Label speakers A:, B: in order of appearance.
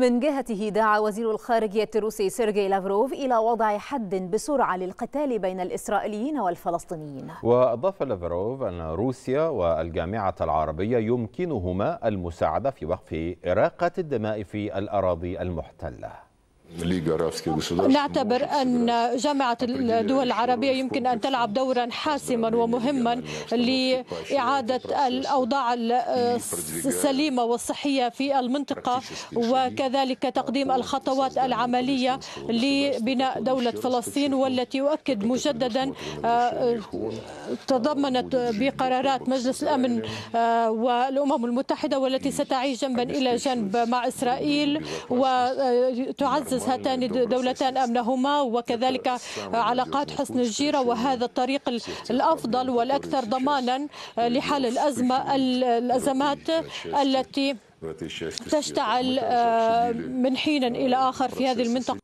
A: من جهته دعا وزير الخارجية الروسي سيرجي لافروف إلى وضع حد بسرعة للقتال بين الإسرائيليين والفلسطينيين
B: وأضاف لافروف أن روسيا والجامعة العربية يمكنهما المساعدة في وقف إراقة الدماء في الأراضي المحتلة
C: نعتبر أن جامعة الدول العربية يمكن أن تلعب دورا حاسما ومهما لإعادة الأوضاع السليمة والصحية في المنطقة وكذلك تقديم الخطوات العملية لبناء دولة فلسطين والتي يؤكد مجددا تضمنت بقرارات مجلس الأمن والأمم المتحدة والتي ستعيش جنبا إلى جنب مع إسرائيل وتعزز تعزز هاتان الدولتان أمنهما وكذلك علاقات حسن الجيرة وهذا الطريق الأفضل والأكثر ضمانا لحل الأزمة الأزمات التي تشتعل آه، من حين إلى آخر في هذه المنطقة